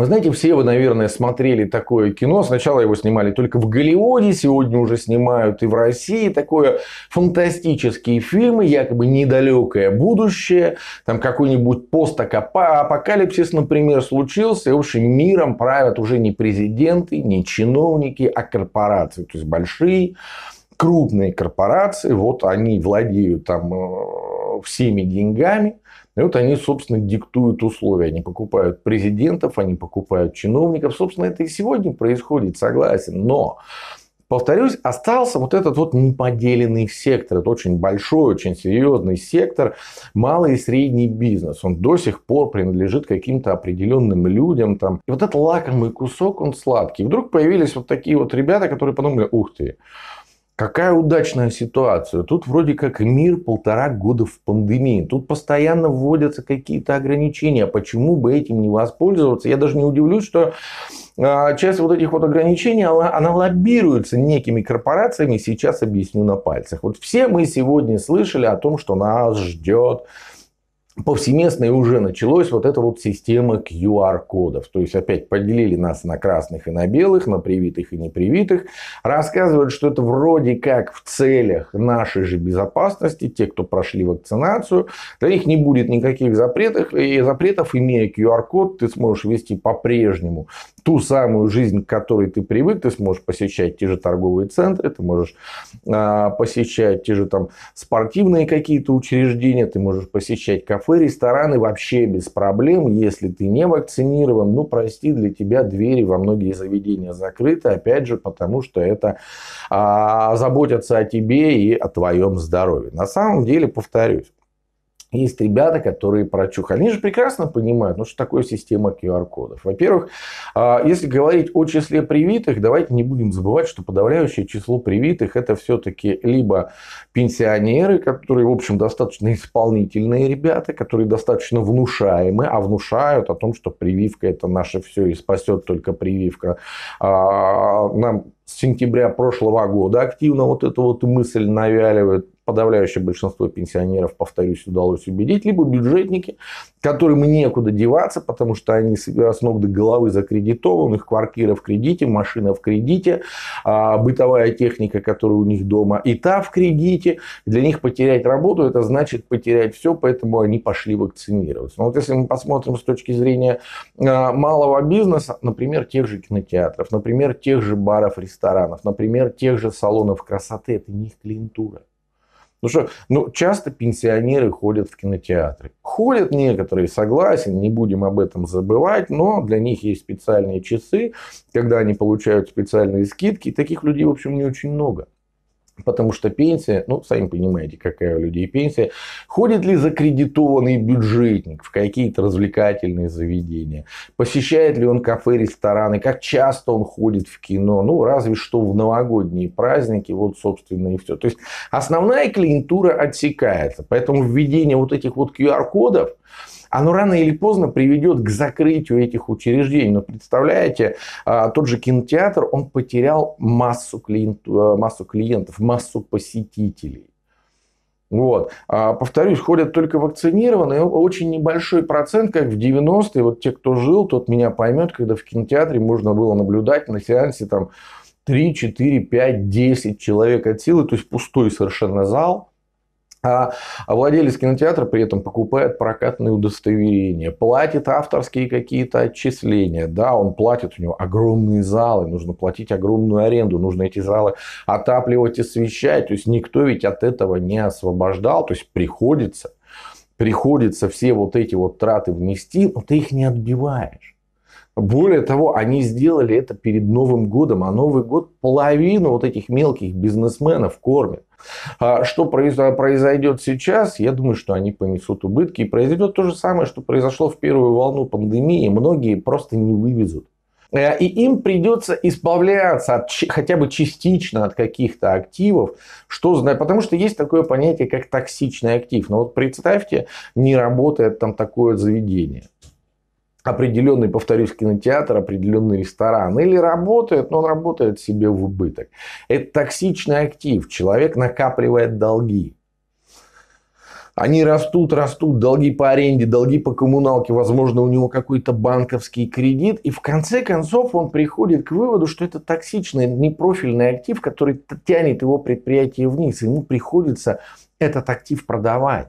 Вы знаете, все вы, наверное, смотрели такое кино. Сначала его снимали только в Голливуде, сегодня уже снимают и в России. Такое фантастические фильмы, якобы недалекое будущее. Там какой-нибудь постапокалипсис, например, случился. И, в общем, миром правят уже не президенты, не чиновники, а корпорации. То есть, большие крупные корпорации. Вот они владеют там э, всеми деньгами. И вот они, собственно, диктуют условия. Они покупают президентов, они покупают чиновников. Собственно, это и сегодня происходит, согласен. Но Повторюсь, остался вот этот вот неподеленный сектор. Это очень большой, очень серьезный сектор. Малый и средний бизнес. Он до сих пор принадлежит каким-то определенным людям. Там. И вот этот лакомый кусок, он сладкий. Вдруг появились вот такие вот ребята, которые подумали, ух ты, Какая удачная ситуация. Тут вроде как мир полтора года в пандемии. Тут постоянно вводятся какие-то ограничения. Почему бы этим не воспользоваться? Я даже не удивлюсь, что а, часть вот этих вот ограничений, она, она лоббируется некими корпорациями. Сейчас объясню на пальцах. Вот все мы сегодня слышали о том, что нас ждет повсеместно и уже началось вот эта вот система QR-кодов. То есть опять поделили нас на красных и на белых, на привитых и непривитых. Рассказывают, что это вроде как в целях нашей же безопасности, те, кто прошли вакцинацию, для них не будет никаких запретов, и запретов, имея QR-код, ты сможешь вести по-прежнему ту самую жизнь, к которой ты привык, ты сможешь посещать те же торговые центры, ты можешь э, посещать те же там спортивные какие-то учреждения, ты можешь посещать кафе, кафе, рестораны вообще без проблем. Если ты не вакцинирован, ну, прости, для тебя двери во многие заведения закрыты. Опять же, потому что это а, заботятся о тебе и о твоем здоровье. На самом деле, повторюсь, есть ребята, которые прочухали. Они же прекрасно понимают, ну, что такое система QR-кодов. Во-первых, а, если говорить о числе привитых, давайте не будем забывать, что подавляющее число привитых это все-таки либо пенсионеры, которые, в общем, достаточно исполнительные ребята, которые достаточно внушаемы, а внушают о том, что прививка это наше все и спасет только прививка. А, нам с сентября прошлого года активно вот эту вот мысль навяливает подавляющее большинство пенсионеров, повторюсь, удалось убедить, либо бюджетники, которым некуда деваться, потому что они с э, ног до головы закредитованы, их квартира в кредите, машина в кредите, а, бытовая техника, которая у них дома, и та в кредите. Для них потерять работу, это значит потерять все, поэтому они пошли вакцинироваться. Но вот если мы посмотрим с точки зрения а, малого бизнеса, например, тех же кинотеатров, например, тех же баров, ресторанов, ресторанов, например, тех же салонов красоты, это не их клиентура. Ну что, ну, часто пенсионеры ходят в кинотеатры. Ходят некоторые, согласен, не будем об этом забывать, но для них есть специальные часы, когда они получают специальные скидки. И таких людей, в общем, не очень много. Потому что пенсия, ну, сами понимаете, какая у людей пенсия. Ходит ли закредитованный бюджетник в какие-то развлекательные заведения? Посещает ли он кафе, рестораны? Как часто он ходит в кино? Ну, разве что в новогодние праздники. Вот, собственно, и все. То есть, основная клиентура отсекается. Поэтому введение вот этих вот QR-кодов, оно рано или поздно приведет к закрытию этих учреждений. Но представляете, а, тот же кинотеатр, он потерял массу, клиент, э, массу клиентов, массу посетителей. Вот. А, повторюсь, ходят только вакцинированные. Очень небольшой процент, как в 90-е. Вот те, кто жил, тот меня поймет, когда в кинотеатре можно было наблюдать на сеансе там 3, 4, 5, 10 человек от силы. То есть пустой совершенно зал. А, а владелец кинотеатра при этом покупает прокатные удостоверения, платит авторские какие-то отчисления. Да, он платит, у него огромные залы, нужно платить огромную аренду, нужно эти залы отапливать и освещать. То есть никто ведь от этого не освобождал. То есть приходится, приходится все вот эти вот траты внести, но ты их не отбиваешь. Более того, они сделали это перед Новым годом, а Новый год половину вот этих мелких бизнесменов кормит. А что произойдет сейчас, я думаю, что они понесут убытки. И произойдет то же самое, что произошло в первую волну пандемии. Многие просто не вывезут. Э, и им придется избавляться от, хотя бы частично от каких-то активов, что, потому что есть такое понятие, как токсичный актив. Но вот представьте, не работает там такое заведение определенный, повторюсь, кинотеатр, определенный ресторан. Или работает, но он работает себе в убыток. Это токсичный актив. Человек накапливает долги. Они растут, растут, долги по аренде, долги по коммуналке, возможно, у него какой-то банковский кредит. И в конце концов он приходит к выводу, что это токсичный, непрофильный актив, который тянет его предприятие вниз. И ему приходится этот актив продавать.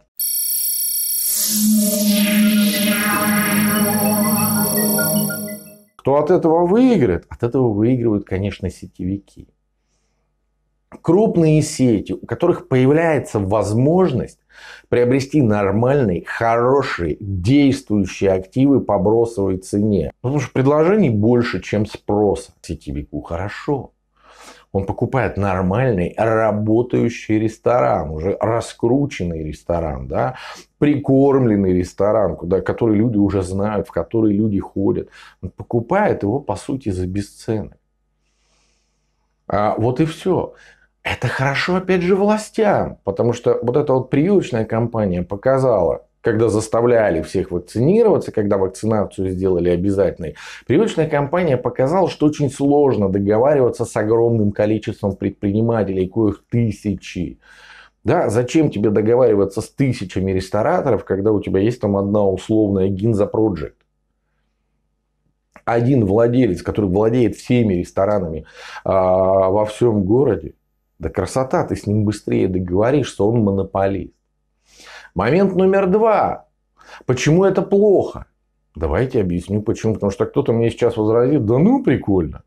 Кто от этого выиграет? От этого выигрывают, конечно, сетевики. Крупные сети, у которых появляется возможность приобрести нормальные, хорошие, действующие активы по бросовой цене. Потому что предложений больше, чем спроса. Сетевику хорошо. Он покупает нормальный работающий ресторан, уже раскрученный ресторан, да, прикормленный ресторан, куда, который люди уже знают, в который люди ходят. Он покупает его, по сути, за бесценок. А вот и все. Это хорошо, опять же, властям, потому что вот эта вот приюточная компания показала, когда заставляли всех вакцинироваться, когда вакцинацию сделали обязательной, привычная компания показала, что очень сложно договариваться с огромным количеством предпринимателей, коих тысячи. Да, зачем тебе договариваться с тысячами рестораторов, когда у тебя есть там одна условная Гинза Project? Один владелец, который владеет всеми ресторанами а, во всем городе, да красота, ты с ним быстрее договоришься, он монополист. Момент номер два. Почему это плохо? Давайте объясню почему. Потому что кто-то мне сейчас возразит, да ну прикольно.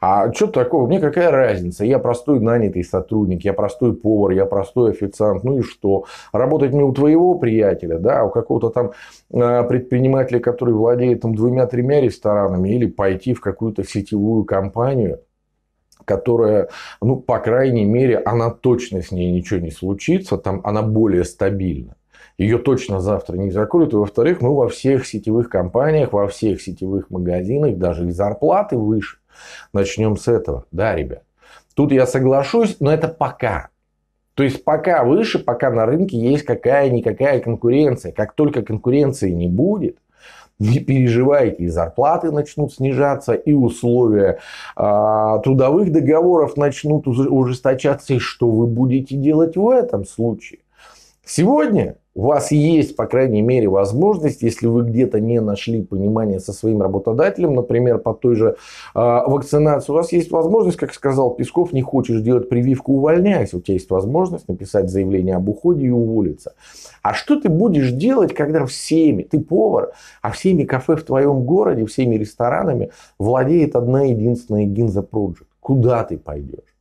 А что такого? Мне какая разница? Я простой нанятый сотрудник, я простой повар, я простой официант. Ну и что? Работать мне у твоего приятеля, да, а у какого-то там э, предпринимателя, который владеет там двумя-тремя ресторанами, или пойти в какую-то сетевую компанию – которая, ну, по крайней мере, она точно с ней ничего не случится, там она более стабильна ее точно завтра не закроют. И, во-вторых, мы ну, во всех сетевых компаниях, во всех сетевых магазинах даже их зарплаты выше. Начнем с этого. Да, ребят. Тут я соглашусь, но это пока. То есть пока выше, пока на рынке есть какая-никакая конкуренция. Как только конкуренции не будет, не переживайте, и зарплаты начнут снижаться, и условия а, трудовых договоров начнут ужесточаться, и что вы будете делать в этом случае? Сегодня у вас есть, по крайней мере, возможность, если вы где-то не нашли понимания со своим работодателем, например, по той же э, вакцинации, у вас есть возможность, как сказал Песков, не хочешь делать прививку, увольняйся. У тебя есть возможность написать заявление об уходе и уволиться. А что ты будешь делать, когда всеми, ты повар, а всеми кафе в твоем городе, всеми ресторанами владеет одна единственная Гинза Project? Куда ты пойдешь?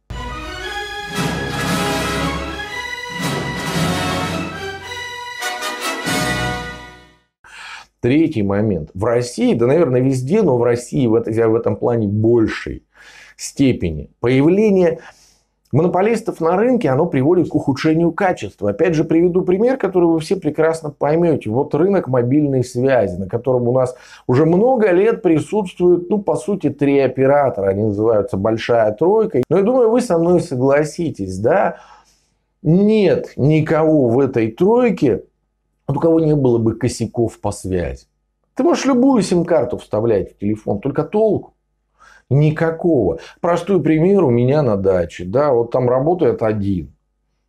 Третий момент. В России, да, наверное, везде, но в России в, это, в этом плане большей степени. Появление монополистов на рынке, оно приводит к ухудшению качества. Опять же, приведу пример, который вы все прекрасно поймете. Вот рынок мобильной связи, на котором у нас уже много лет присутствуют, ну, по сути, три оператора. Они называются «Большая тройка». Но я думаю, вы со мной согласитесь, да? Нет никого в этой тройке, вот у кого не было бы косяков по связи. Ты можешь любую сим-карту вставлять в телефон, только толку. Никакого. Простой пример у меня на даче. Да, вот там работает один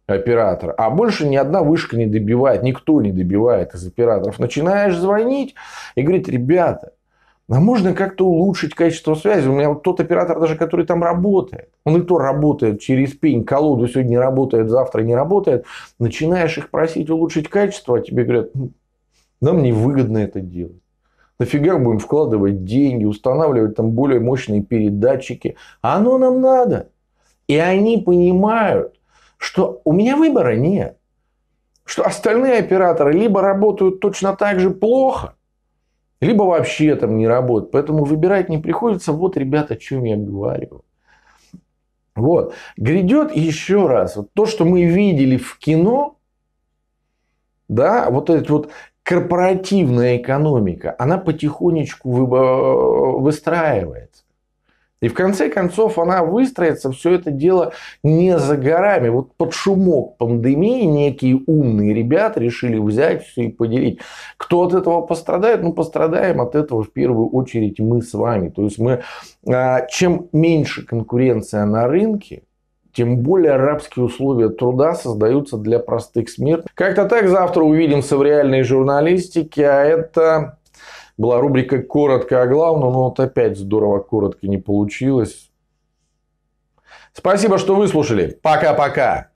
оператор, а больше ни одна вышка не добивает, никто не добивает из операторов. Начинаешь звонить и говорит, ребята, а можно как-то улучшить качество связи. У меня вот тот оператор даже, который там работает, он и то работает через пень, колоду сегодня работает, завтра не работает. Начинаешь их просить улучшить качество, а тебе говорят, «Хм, нам невыгодно это делать. Нафига будем вкладывать деньги, устанавливать там более мощные передатчики. А оно нам надо. И они понимают, что у меня выбора нет. Что остальные операторы либо работают точно так же плохо, либо вообще там не работает. Поэтому выбирать не приходится. Вот, ребята, о чем я говорю. Вот. Грядет еще раз. Вот то, что мы видели в кино, да, вот эта вот корпоративная экономика, она потихонечку выстраивается. И в конце концов она выстроится, все это дело не за горами. Вот под шумок пандемии некие умные ребята решили взять все и поделить. Кто от этого пострадает? Ну, пострадаем от этого в первую очередь мы с вами. То есть мы, а, чем меньше конкуренция на рынке, тем более арабские условия труда создаются для простых смертных. Как-то так завтра увидимся в реальной журналистике, а это была рубрика «Коротко о главном», но вот опять здорово коротко не получилось. Спасибо, что выслушали. Пока-пока.